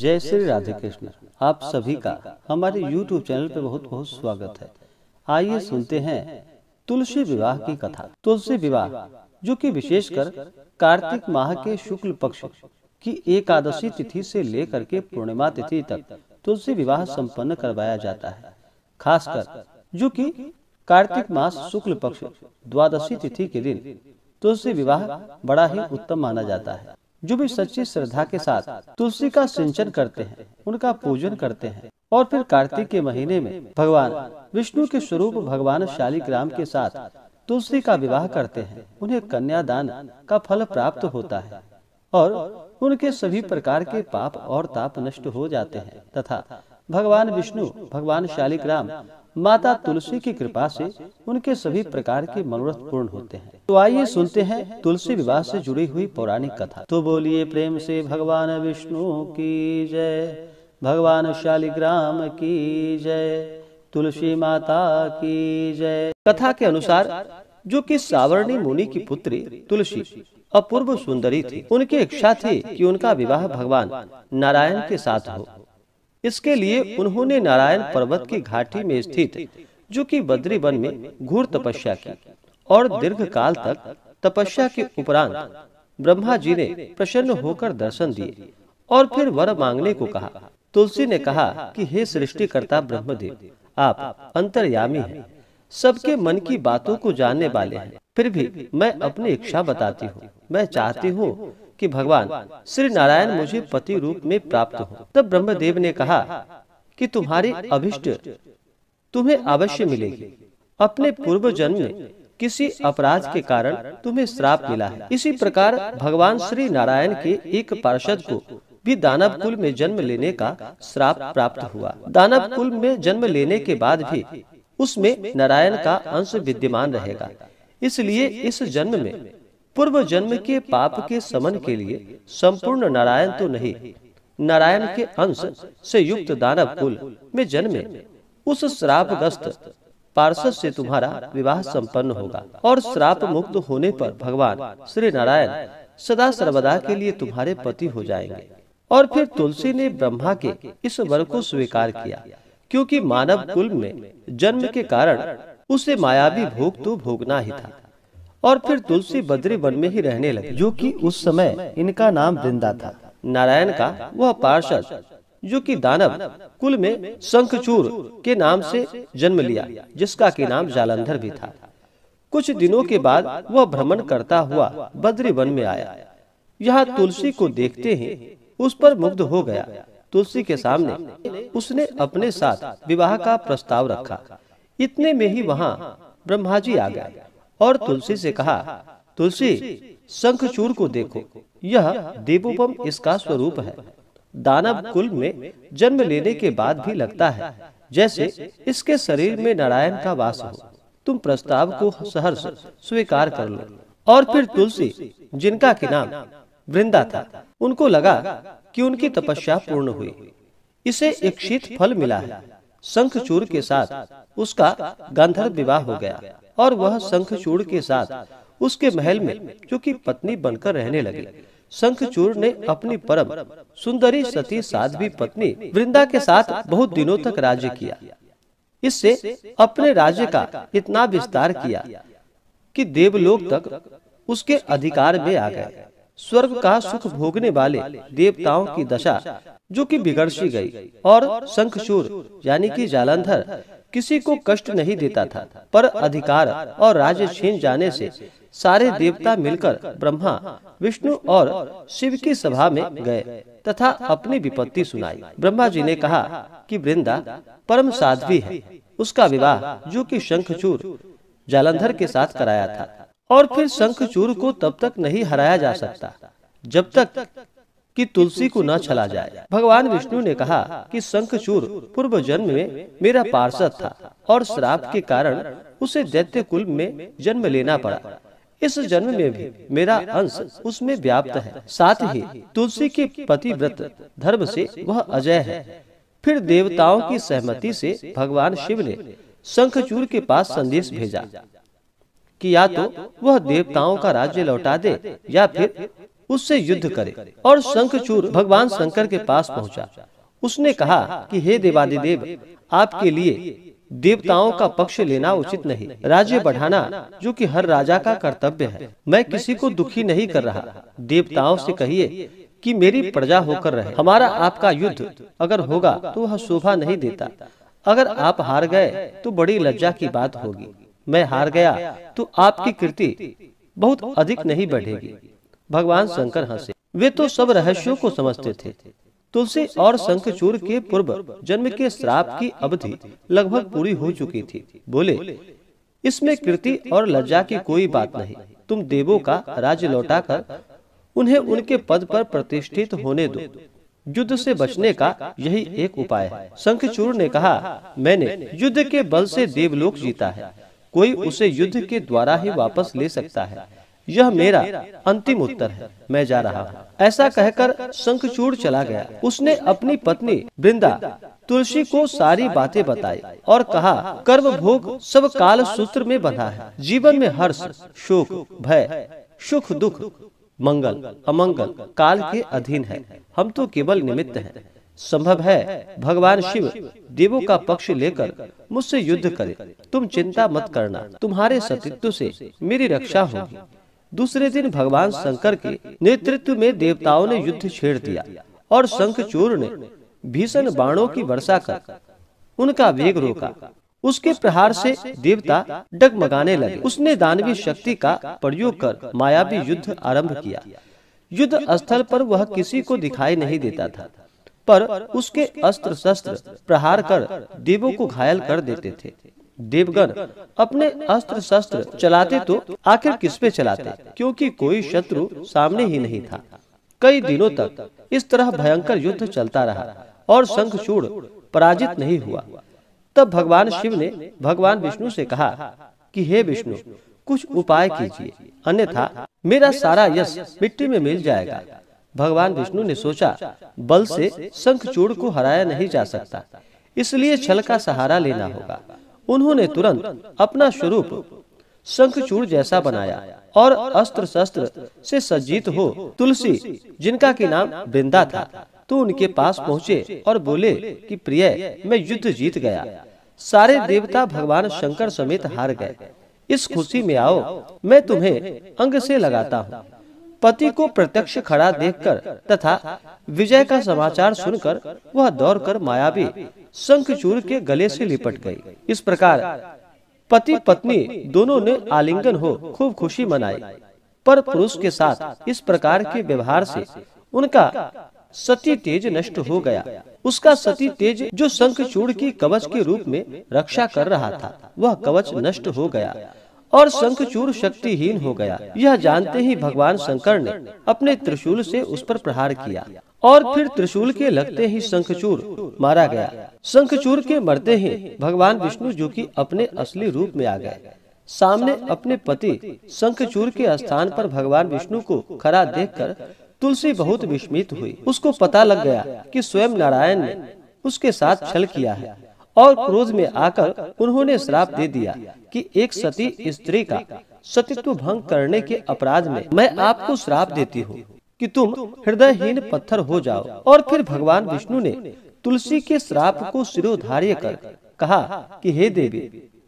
जय श्री राधे कृष्ण आप सभी का हमारे YouTube चैनल पर बहुत बहुत स्वागत है आइए सुनते हैं तुलसी विवाह की कथा तुलसी विवाह जो कि विशेषकर कार्तिक माह के शुक्ल पक्ष की एकादशी तिथि से लेकर के पूर्णिमा तिथि तक तुलसी विवाह संपन्न करवाया जाता है खासकर जो कि कार्तिक मास शुक्ल पक्ष द्वादशी तिथि के दिन तुलसी विवाह बड़ा ही उत्तम माना जाता है जो भी सच्ची श्रद्धा के साथ तुलसी का सिंचन करते हैं उनका पूजन करते हैं और फिर कार्तिक के महीने में भगवान विष्णु के स्वरूप भगवान शालिग्राम के साथ तुलसी का विवाह करते हैं उन्हें कन्यादान का फल प्राप्त होता है और उनके सभी प्रकार के पाप और ताप नष्ट हो जाते हैं तथा भगवान विष्णु भगवान शालिग्राम माता तुलसी की कृपा से उनके सभी प्रकार के मनोरथ पूर्ण होते हैं तो आइए सुनते हैं तुलसी विवाह से जुड़ी हुई पौराणिक कथा तो बोलिए प्रेम से भगवान विष्णु की जय भगवान शालिग्राम की जय तुलसी माता की जय कथा के अनुसार जो कि सावरणी मुनि की पुत्री तुलसी अपूर्व सुंदरी थी उनकी इच्छा थी कि उनका विवाह भगवान नारायण के साथ हो इसके लिए उन्होंने नारायण पर्वत की घाटी में स्थित जो कि बद्री वन में घूर तपस्या की और दीर्घ काल तक तपस्या के उपरांत ब्रह्मा जी ने प्रसन्न होकर दर्शन दिए और फिर वर मांगने को कहा तुलसी ने कहा कि हे सृष्टिकर्ता ब्रह्मदेव आप अंतर्यामी हैं सबके मन की बातों को जानने वाले हैं फिर भी मैं अपनी इच्छा बताती हूँ मैं चाहती हूँ कि भगवान श्री नारायण मुझे पति रूप में प्राप्त हो तब ब्रह्मदेव ने कहा कि तुम्हारी अभिष्ट तुम्हें अवश्य मिलेगी अपने पूर्व जन्म में किसी अपराध के कारण तुम्हें श्राप मिला है इसी प्रकार भगवान श्री नारायण के एक पार्षद को भी दानव कुल में जन्म लेने का श्राप प्राप्त हुआ दानव कुल में जन्म लेने के बाद भी उसमें नारायण का अंश विद्यमान रहेगा इसलिए इस जन्म में पूर्व जन्म के पाप के समन के लिए संपूर्ण नारायण तो, तो नहीं नारायण के अंश से युक्त दानव कुल में जन्मे उस श्रापग्रस्त पार्षद से तुम्हारा विवाह संपन्न होगा और श्राप मुक्त होने पर भगवान श्री नारायण सदा सर्वदा के लिए तुम्हारे पति हो जाएंगे और फिर तुलसी ने ब्रह्मा के इस वर को स्वीकार किया क्योंकि मानव कुल में जन्म के कारण उसे मायावी भोग तो भोगना ही था और फिर तुलसी बद्री वन में ही रहने लगे जो कि उस समय इनका नाम वृंदा था नारायण का वह पार्षद जो कि दानव कुल में शंखचूर के नाम से जन्म लिया जिसका के नाम जालंधर भी था कुछ दिनों के बाद वह भ्रमण करता हुआ बद्री वन में आया यहाँ तुलसी को देखते ही उस पर मुग्ध हो गया तुलसी के सामने उसने अपने साथ विवाह का प्रस्ताव रखा इतने में ही वहाँ ब्रह्मा जी आ गए और तुलसी से कहा तुलसी शंखचूर को देखो यह देवोपम इसका स्वरूप है दानव कुल में जन्म लेने के बाद भी लगता है जैसे इसके शरीर में नारायण का वास हो तुम प्रस्ताव को सहर्ष स्वीकार कर लो और फिर तुलसी जिनका कि नाम वृंदा था उनको लगा कि उनकी तपस्या पूर्ण हुई इसे एक शीत फल मिला है शंखचूर के साथ उसका गंधर्व विवाह हो गया और वह शंखचूड़ के साथ उसके महल में जो पत्नी बनकर रहने लगी शंखचूर ने अपनी परम सुंदरी सती साध्वी पत्नी वृंदा के साथ बहुत दिनों तक राज्य किया इससे अपने राज्य का इतना विस्तार किया कि देवलोक तक उसके अधिकार में आ गए स्वर्ग का सुख भोगने वाले देवताओं की दशा जो कि बिगड़ सी गई और शंखचूर यानी कि जालंधर किसी को कष्ट नहीं देता था पर अधिकार और राज्य छीन जाने से सारे देवता मिलकर ब्रह्मा विष्णु और शिव की सभा में गए तथा अपनी विपत्ति सुनाई ब्रह्मा जी ने कहा कि वृंदा परम साध्वी है उसका विवाह जो कि शंखचूर जालंधर के साथ कराया था और फिर शंखचूर को तब तक नहीं हराया जा सकता जब तक कि तुलसी को न छला जाए भगवान विष्णु ने कहा कि शंखचूर पूर्व जन्म में मेरा पार्षद था और श्राप के कारण उसे दैत्य कुल में जन्म लेना पड़ा इस जन्म में भी मेरा अंश उसमें व्याप्त है साथ ही तुलसी के पति व्रत धर्म से वह अजय है फिर देवताओं की सहमति से भगवान शिव ने शंखचूर के पास संदेश भेजा कि या तो वह देवताओं का राज्य लौटा दे या फिर उससे युद्ध करे और शंखचूर भगवान शंकर के पास पहुंचा उसने कहा कि हे देवादिदेव आपके लिए देवताओं का पक्ष लेना उचित नहीं राज्य बढ़ाना जो कि हर राजा का कर्तव्य है मैं किसी को दुखी नहीं कर रहा देवताओं से कहिए कि मेरी प्रजा होकर रहे हमारा आपका युद्ध अगर होगा तो वह तो शोभा नहीं देता अगर आप हार गए तो बड़ी तो लज्जा की बात होगी मैं हार गया तो आपकी कृति बहुत अधिक नहीं बढ़ेगी भगवान शंकर हंसे वे तो, तो सब रहस्यों को समझते थे तुलसी और शंखचूर के पूर्व जन्म के श्राप की अवधि लगभग पूरी हो चुकी थी बोले इसमें कृति और लज्जा की कोई बात नहीं तुम देवों का राज्य लौटाकर उन्हें उनके पद पर प्रतिष्ठित होने दो युद्ध से बचने का यही एक उपाय है शंखचूर ने कहा मैंने युद्ध के बल से देवलोक जीता है कोई उसे युद्ध के द्वारा ही वापस ले सकता है यह मेरा अंतिम उत्तर है मैं जा रहा हूँ ऐसा कहकर शंखचूड़ चला गया उसने अपनी पत्नी वृंदा तुलसी को सारी बातें बताई और कहा कर्म भोग सब काल सूत्र में बंधा है जीवन में हर्ष शोक भय सुख दुख मंगल अमंगल काल के अधीन है हम तो, तो केवल निमित्त हैं संभव है भगवान शिव देवों का पक्ष लेकर मुझसे युद्ध करे तुम चिंता मत करना तुम्हारे सतित्व से मेरी रक्षा होगी दूसरे दिन भगवान शंकर के नेतृत्व में देवताओं ने युद्ध छेड़ दिया और शंखचूर ने भीषण बाणों की वर्षा कर उनका वेग रोका उसके प्रहार से देवता डगमगाने लगे उसने दानवी शक्ति का प्रयोग कर मायावी युद्ध आरंभ किया युद्ध स्थल पर वह किसी को दिखाई नहीं देता था पर उसके अस्त्र शस्त्र प्रहार कर देवों को घायल कर देते थे देवगण अपने अस्त्र शस्त्र चलाते तो आखिर किस पे चलाते क्योंकि कोई शत्रु सामने ही नहीं था कई दिनों तक इस तरह भयंकर युद्ध चलता रहा और शंख पराजित नहीं हुआ तब भगवान शिव ने भगवान विष्णु से कहा कि हे विष्णु कुछ उपाय कीजिए अन्यथा मेरा सारा यश मिट्टी में मिल जाएगा भगवान विष्णु ने सोचा बल से शंख को हराया नहीं जा सकता इसलिए छल का सहारा लेना होगा उन्होंने तुरंत अपना स्वरूप शंखचूर जैसा बनाया और अस्त्र शस्त्र से सज्जित हो तुलसी जिनका की नाम वृंदा था तो उनके पास पहुँचे और बोले कि प्रिय मैं युद्ध जीत गया सारे देवता भगवान शंकर समेत हार गए इस खुशी में आओ मैं तुम्हें अंग से लगाता हूँ पति को प्रत्यक्ष खड़ा देखकर तथा विजय का समाचार सुनकर वह दौड़कर मायावी शंखचूर के गले से लिपट गई इस प्रकार पति पत्नी दोनों ने आलिंगन हो खूब खुशी मनाई पर पुरुष के साथ इस प्रकार के व्यवहार से उनका सती तेज नष्ट हो गया उसका सती तेज जो शंखचूड़ की कवच के रूप में रक्षा कर रहा था वह कवच नष्ट हो गया और शंखचूर शक्तिहीन हो गया यह जानते ही भगवान शंकर ने अपने त्रिशूल से उस पर प्रहार किया और फिर त्रिशूल के लगते ही शंखचूर मारा गया शंखचूर के मरते ही भगवान विष्णु जो कि अपने असली रूप में आ गए सामने अपने पति शंखचूर के स्थान पर भगवान विष्णु को खड़ा देखकर तुलसी बहुत विस्मित हुई उसको पता लग गया कि स्वयं नारायण ने उसके साथ छल किया है और क्रोध में आकर उन्होंने श्राप दे दिया कि एक सती स्त्री का सतीत्व भंग करने के अपराध में मैं आपको श्राप देती हूँ कि तुम हृदयहीन पत्थर हो जाओ और फिर भगवान विष्णु ने तुलसी के श्राप को सिरोधार्य कर कहा कि हे देवी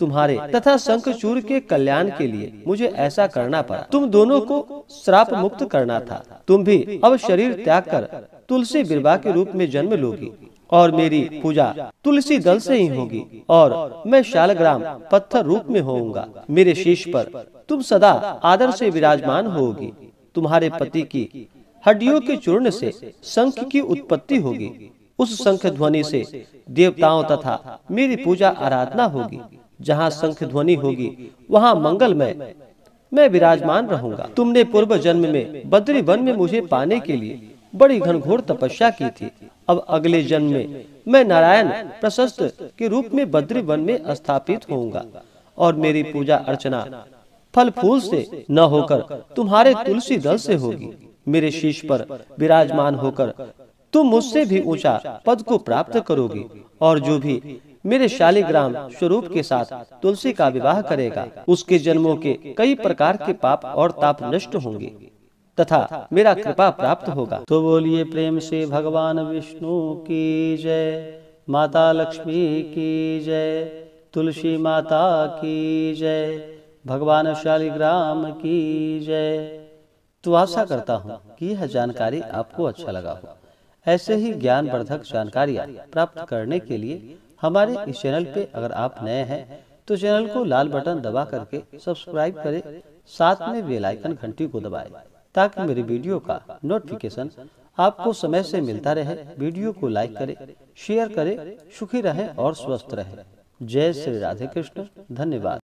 तुम्हारे तथा शंखचूर के कल्याण के लिए मुझे ऐसा करना पड़ा तुम दोनों को श्राप मुक्त करना था तुम भी अब शरीर त्याग कर तुलसी बिरबा के रूप में जन्म लोगी और मेरी पूजा तुलसी दल से ही होगी और मैं शालग्राम पत्थर रूप में होऊंगा मेरे शीश पर तुम सदा आदर से विराजमान होगी तुम्हारे पति की हड्डियों के चूर्ण से शंख की उत्पत्ति होगी उस शंख ध्वनि से देवताओं तथा मेरी पूजा आराधना होगी जहाँ शंख ध्वनि होगी वहाँ मंगलमय मैं विराजमान रहूंगा तुमने पूर्व जन्म में बद्री वन में मुझे पाने के लिए बड़ी घनघोर तपस्या की थी अब अगले जन्म में मैं नारायण प्रशस्त के रूप में बद्री वन में स्थापित होऊंगा और मेरी पूजा अर्चना फल फूल से न होकर तुम्हारे तुलसी दल से होगी मेरे शीश पर विराजमान होकर तुम मुझसे भी ऊंचा पद को प्राप्त करोगी और जो भी मेरे शालिग्राम स्वरूप के साथ तुलसी का विवाह करेगा उसके जन्मों के कई प्रकार के पाप और ताप नष्ट होंगे तथा मेरा कृपा प्राप्त होगा तो बोलिए प्रेम से भगवान विष्णु की जय माता लक्ष्मी की जय तुलसी माता की जय भगवान शालिग्राम की जय तो आशा करता हूँ कि यह जानकारी आपको अच्छा लगा हो ऐसे ही ज्ञान वर्धक जानकारियाँ प्राप्त करने के लिए हमारे इस चैनल पे अगर आप नए हैं तो चैनल को लाल बटन दबा करके सब्सक्राइब करें साथ में बेल आइकन घंटी को दबाएं। ताकि मेरी वीडियो का नोटिफिकेशन आपको समय से मिलता रहे वीडियो को लाइक करें, शेयर करें, सुखी रहें और स्वस्थ रहें। जय श्री राधे कृष्ण धन्यवाद